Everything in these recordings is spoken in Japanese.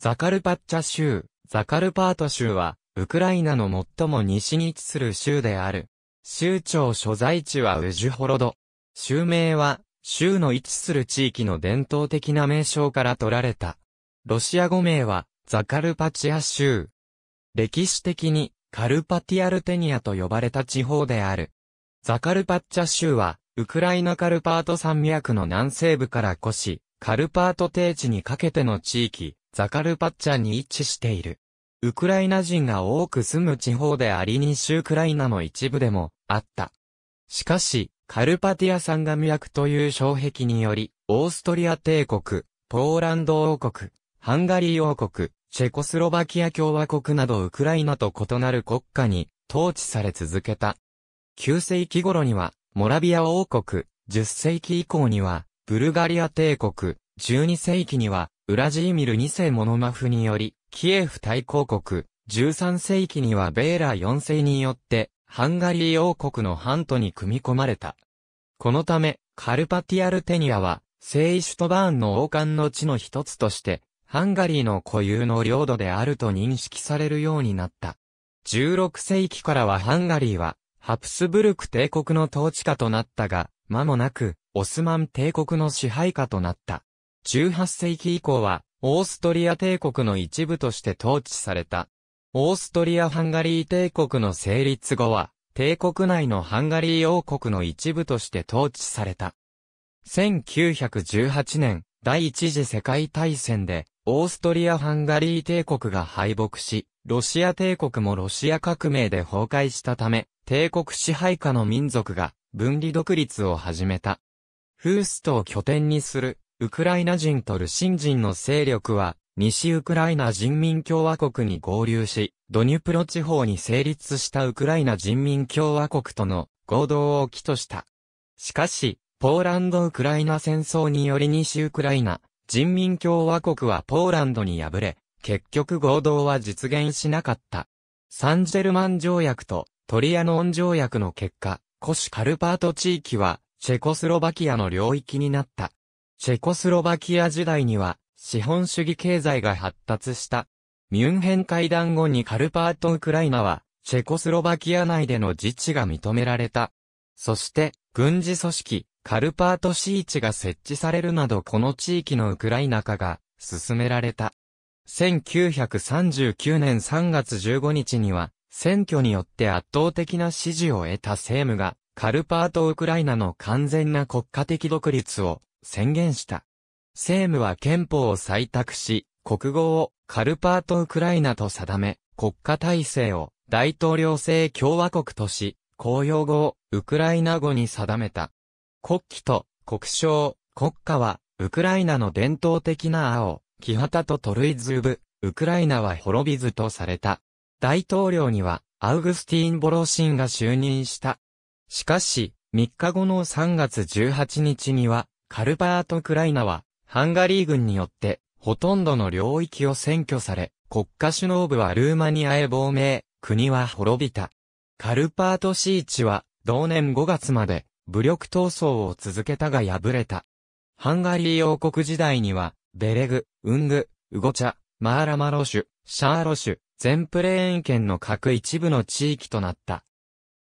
ザカルパッチャ州、ザカルパート州は、ウクライナの最も西に位置する州である。州庁所在地はウジュホロド。州名は、州の位置する地域の伝統的な名称から取られた。ロシア語名は、ザカルパチア州。歴史的に、カルパティアルテニアと呼ばれた地方である。ザカルパッチャ州は、ウクライナカルパート山脈の南西部から越し、カルパート低地にかけての地域、ザカルパッチャに位置している。ウクライナ人が多く住む地方であり西ウクライナの一部でもあった。しかし、カルパティア山岩脈という障壁により、オーストリア帝国、ポーランド王国、ハンガリー王国、チェコスロバキア共和国などウクライナと異なる国家に統治され続けた。9世紀頃には、モラビア王国、10世紀以降には、ブルガリア帝国、12世紀には、ウラジーミル2世モノマフにより、キエフ大公国、13世紀にはベーラ4世によって、ハンガリー王国のハントに組み込まれた。このため、カルパティアルテニアは、聖イシュトバーンの王冠の地の一つとして、ハンガリーの固有の領土であると認識されるようになった。16世紀からはハンガリーは、ハプスブルク帝国の統治下となったが、間もなく、オスマン帝国の支配下となった。18世紀以降は、オーストリア帝国の一部として統治された。オーストリア・ハンガリー帝国の成立後は、帝国内のハンガリー王国の一部として統治された。1918年、第一次世界大戦で、オーストリア・ハンガリー帝国が敗北し、ロシア帝国もロシア革命で崩壊したため、帝国支配下の民族が分離独立を始めた。フーストを拠点にするウクライナ人とルシン人の勢力は、西ウクライナ人民共和国に合流し、ドニュプロ地方に成立したウクライナ人民共和国との合同を起とした。しかし、ポーランド・ウクライナ戦争により西ウクライナ人民共和国はポーランドに敗れ、結局合同は実現しなかった。サンジェルマン条約とトリアノン条約の結果、シュカルパート地域はチェコスロバキアの領域になった。チェコスロバキア時代には、資本主義経済が発達した。ミュンヘン会談後にカルパート・ウクライナは、チェコスロバキア内での自治が認められた。そして、軍事組織、カルパート市チが設置されるなどこの地域のウクライナ化が進められた。1939年3月15日には、選挙によって圧倒的な支持を得た政務が、カルパート・ウクライナの完全な国家的独立を宣言した。政務は憲法を採択し、国語をカルパート・ウクライナと定め、国家体制を大統領制共和国とし、公用語をウクライナ語に定めた。国旗と国章、国家はウクライナの伝統的な青、キハタとトルイズブ、ウクライナは滅びずとされた。大統領にはアウグスティーン・ボロシンが就任した。しかし、3日後の3月18日には、カルパート・クライナは、ハンガリー軍によって、ほとんどの領域を占拠され、国家首脳部はルーマニアへ亡命、国は滅びた。カルパートシーチは、同年5月まで、武力闘争を続けたが敗れた。ハンガリー王国時代には、ベレグ、ウング、ウゴチャ、マーラマロシュ、シャーロシュ、全プレーン圏の各一部の地域となった。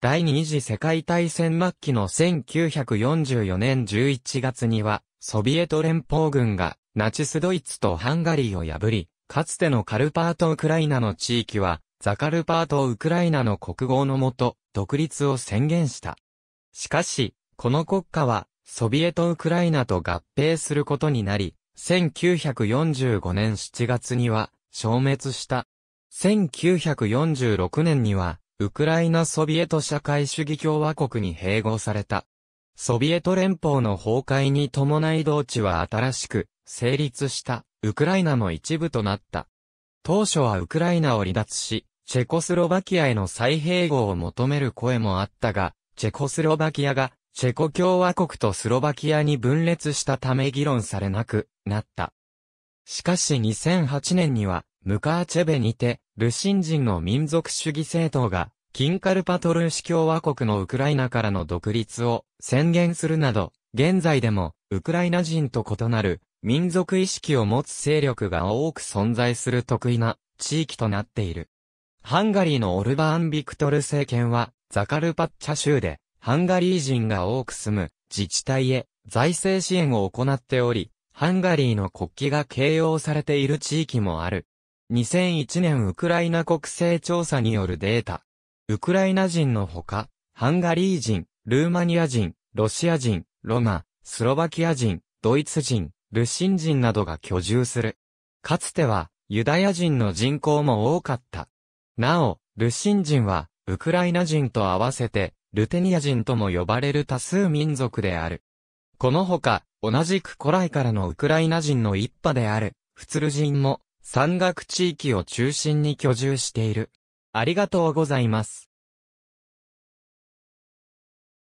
第二次世界大戦末期の1944年11月には、ソビエト連邦軍がナチスドイツとハンガリーを破り、かつてのカルパート・ウクライナの地域は、ザカルパート・ウクライナの国号のもと、独立を宣言した。しかし、この国家は、ソビエト・ウクライナと合併することになり、1945年7月には、消滅した。1946年には、ウクライナソビエト社会主義共和国に併合された。ソビエト連邦の崩壊に伴い同地は新しく、成立した、ウクライナの一部となった。当初はウクライナを離脱し、チェコスロバキアへの再併合を求める声もあったが、チェコスロバキアが、チェコ共和国とスロバキアに分裂したため議論されなくなった。しかし2008年には、ムカーチェベにて、ルシン人の民族主義政党が、キンカルパトルーシ共和国のウクライナからの独立を宣言するなど、現在でも、ウクライナ人と異なる、民族意識を持つ勢力が多く存在する得意な地域となっている。ハンガリーのオルバーン・ビクトル政権は、ザカルパッチャ州で、ハンガリー人が多く住む自治体へ財政支援を行っており、ハンガリーの国旗が掲揚されている地域もある。2001年ウクライナ国勢調査によるデータ。ウクライナ人のほか、ハンガリー人、ルーマニア人、ロシア人、ロマ、スロバキア人、ドイツ人、ルシン人などが居住する。かつては、ユダヤ人の人口も多かった。なお、ルシン人は、ウクライナ人と合わせて、ルテニア人とも呼ばれる多数民族である。このほか、同じく古来からのウクライナ人の一派である、フツル人も、山岳地域を中心に居住している。ありがとうございます。